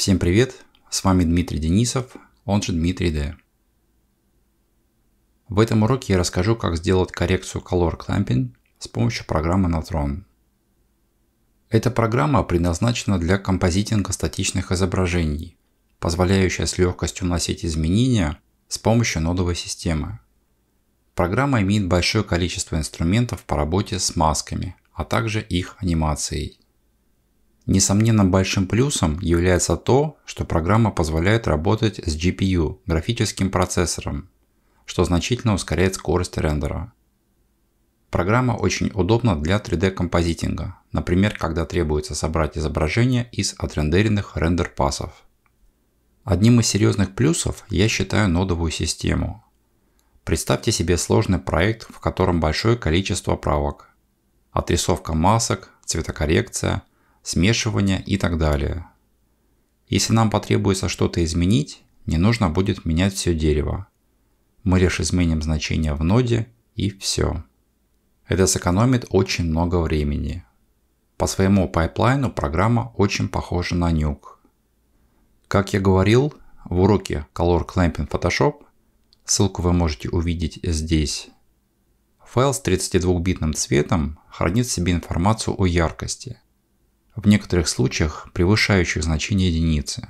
Всем привет, с вами Дмитрий Денисов, он же Дмитрий Д. В этом уроке я расскажу, как сделать коррекцию Color Clamping с помощью программы Natron. Эта программа предназначена для композитинга статичных изображений, позволяющая с легкостью вносить изменения с помощью нодовой системы. Программа имеет большое количество инструментов по работе с масками, а также их анимацией. Несомненно, большим плюсом является то, что программа позволяет работать с GPU, графическим процессором, что значительно ускоряет скорость рендера. Программа очень удобна для 3D-композитинга, например, когда требуется собрать изображение из отрендеренных рендер-пасов. Одним из серьезных плюсов я считаю нодовую систему. Представьте себе сложный проект, в котором большое количество правок. Отрисовка масок, цветокоррекция – смешивания и так далее. Если нам потребуется что-то изменить, не нужно будет менять все дерево. Мы лишь изменим значение в ноде и все. Это сэкономит очень много времени. По своему пайплайну программа очень похожа на Nuke. Как я говорил, в уроке Color Clamping Photoshop, ссылку вы можете увидеть здесь, файл с 32-битным цветом хранит в себе информацию о яркости – в некоторых случаях превышающих значение единицы.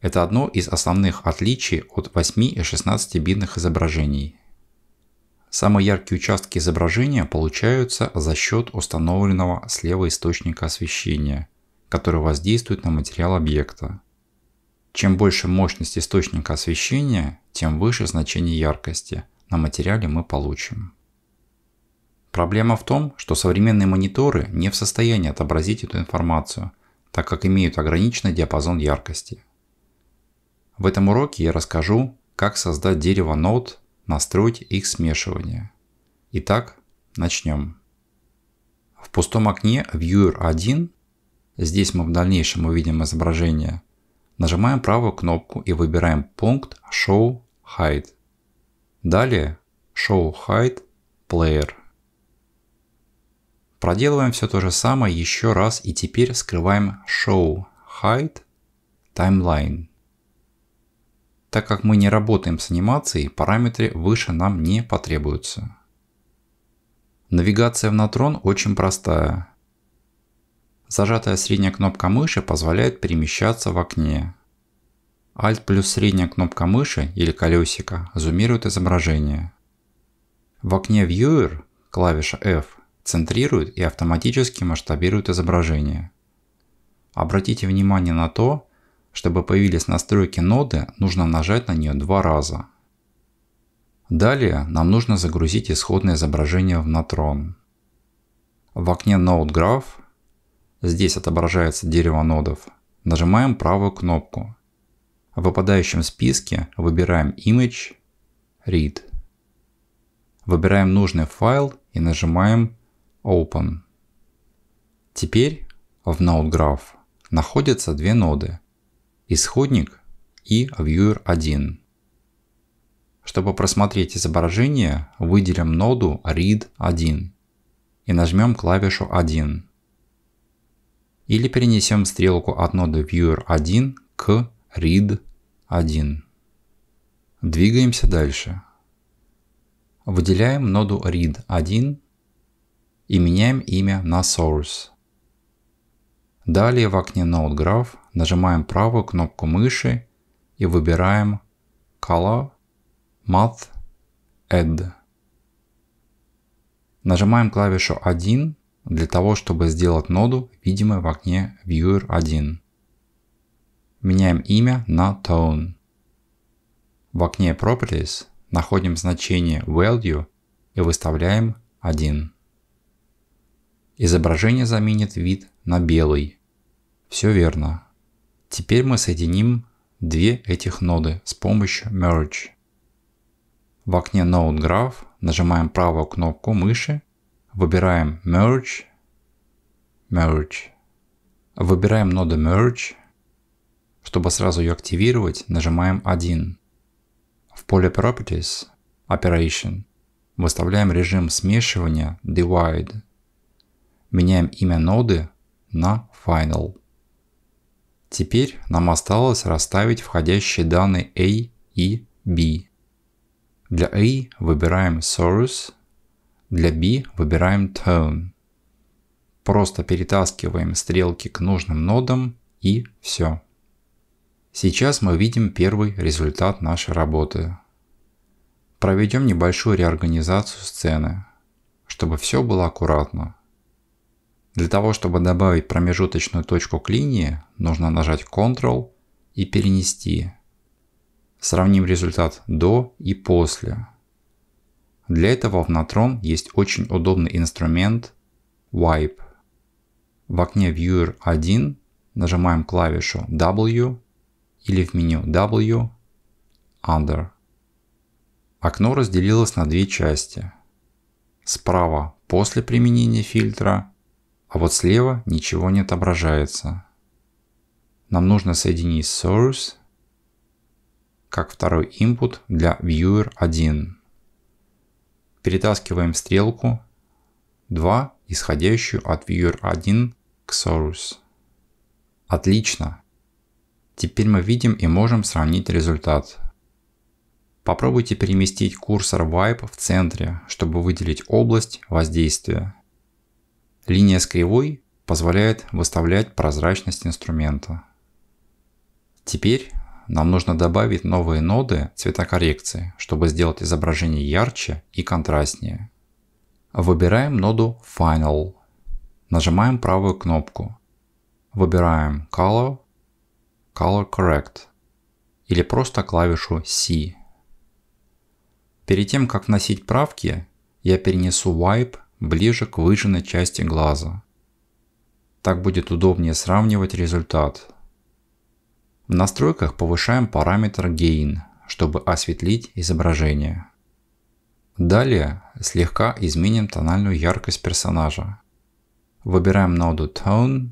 Это одно из основных отличий от 8 и 16 битных изображений. Самые яркие участки изображения получаются за счет установленного слева источника освещения, который воздействует на материал объекта. Чем больше мощность источника освещения, тем выше значение яркости на материале мы получим. Проблема в том, что современные мониторы не в состоянии отобразить эту информацию, так как имеют ограниченный диапазон яркости. В этом уроке я расскажу, как создать дерево нод, настроить их смешивание. Итак, начнем. В пустом окне Viewer 1, здесь мы в дальнейшем увидим изображение, нажимаем правую кнопку и выбираем пункт Show Hide. Далее Show Hide Player. Проделываем все то же самое еще раз и теперь скрываем show hide timeline. Так как мы не работаем с анимацией, параметры выше нам не потребуются. Навигация в Natron очень простая. Зажатая средняя кнопка мыши позволяет перемещаться в окне. Alt плюс средняя кнопка мыши или колесика зумирует изображение. В окне Viewer клавиша F центрирует и автоматически масштабирует изображение. Обратите внимание на то, чтобы появились настройки ноды, нужно нажать на нее два раза. Далее нам нужно загрузить исходное изображение в Natrон. В окне Node Graph, здесь отображается дерево нодов, нажимаем правую кнопку. В выпадающем списке выбираем Image, Read. Выбираем нужный файл и нажимаем Open. Теперь в NodeGraph находятся две ноды – исходник и Viewer1. Чтобы просмотреть изображение, выделим ноду Read1 и нажмем клавишу 1. Или перенесем стрелку от ноды Viewer1 к Read1. Двигаемся дальше. Выделяем ноду Read1 и меняем имя на Source. Далее в окне Node Graph нажимаем правую кнопку мыши и выбираем Color, Math, Add. Нажимаем клавишу 1 для того, чтобы сделать ноду видимой в окне Viewer 1. Меняем имя на Tone. В окне Properties находим значение Value и выставляем 1. Изображение заменит вид на белый. Все верно. Теперь мы соединим две этих ноды с помощью Merge. В окне Node Graph нажимаем правую кнопку мыши, выбираем Merge, Merge. Выбираем ноду Merge. Чтобы сразу ее активировать, нажимаем 1. В поле Properties Operation выставляем режим смешивания Divide Меняем имя ноды на Final. Теперь нам осталось расставить входящие данные A и B. Для A выбираем Source, для B выбираем Tone. Просто перетаскиваем стрелки к нужным нодам и все. Сейчас мы видим первый результат нашей работы. Проведем небольшую реорганизацию сцены, чтобы все было аккуратно. Для того, чтобы добавить промежуточную точку к линии, нужно нажать Ctrl и перенести. Сравним результат до и после. Для этого в Natron есть очень удобный инструмент Wipe. В окне Viewer 1 нажимаем клавишу W или в меню W Under. Окно разделилось на две части. Справа после применения фильтра а вот слева ничего не отображается. Нам нужно соединить source как второй input для viewer 1. Перетаскиваем стрелку 2, исходящую от viewer 1 к source. Отлично! Теперь мы видим и можем сравнить результат. Попробуйте переместить курсор Wipe в центре, чтобы выделить область воздействия. Линия с кривой позволяет выставлять прозрачность инструмента. Теперь нам нужно добавить новые ноды цветокоррекции, чтобы сделать изображение ярче и контрастнее. Выбираем ноду Final. Нажимаем правую кнопку. Выбираем Color, Color Correct или просто клавишу C. Перед тем, как вносить правки, я перенесу Wipe ближе к выжженной части глаза. Так будет удобнее сравнивать результат. В настройках повышаем параметр Gain, чтобы осветлить изображение. Далее слегка изменим тональную яркость персонажа. Выбираем ноду Tone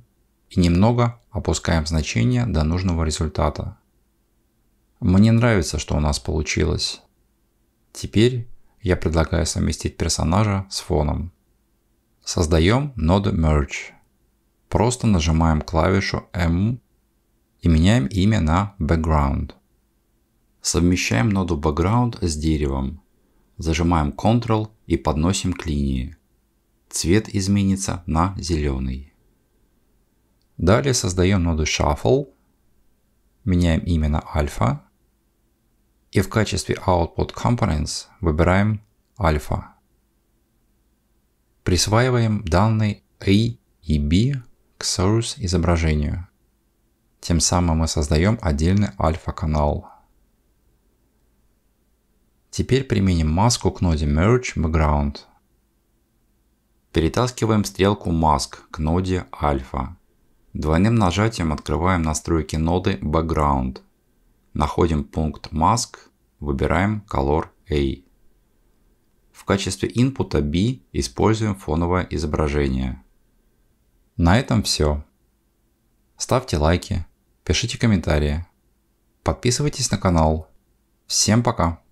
и немного опускаем значение до нужного результата. Мне нравится, что у нас получилось. Теперь я предлагаю совместить персонажа с фоном. Создаем ноду Merge. Просто нажимаем клавишу M и меняем имя на Background. Совмещаем ноду Background с деревом. Зажимаем Ctrl и подносим к линии. Цвет изменится на зеленый. Далее создаем ноду Shuffle. Меняем имя на Alpha. И в качестве Output Components выбираем Alpha присваиваем данные A и B к source изображению. Тем самым мы создаем отдельный альфа-канал. Теперь применим маску к ноде Merge Background. Перетаскиваем стрелку Mask к ноде Alpha. Двойным нажатием открываем настройки ноды Background. Находим пункт Mask, выбираем Color A качестве input B используем фоновое изображение. На этом все. Ставьте лайки, пишите комментарии, подписывайтесь на канал. Всем пока!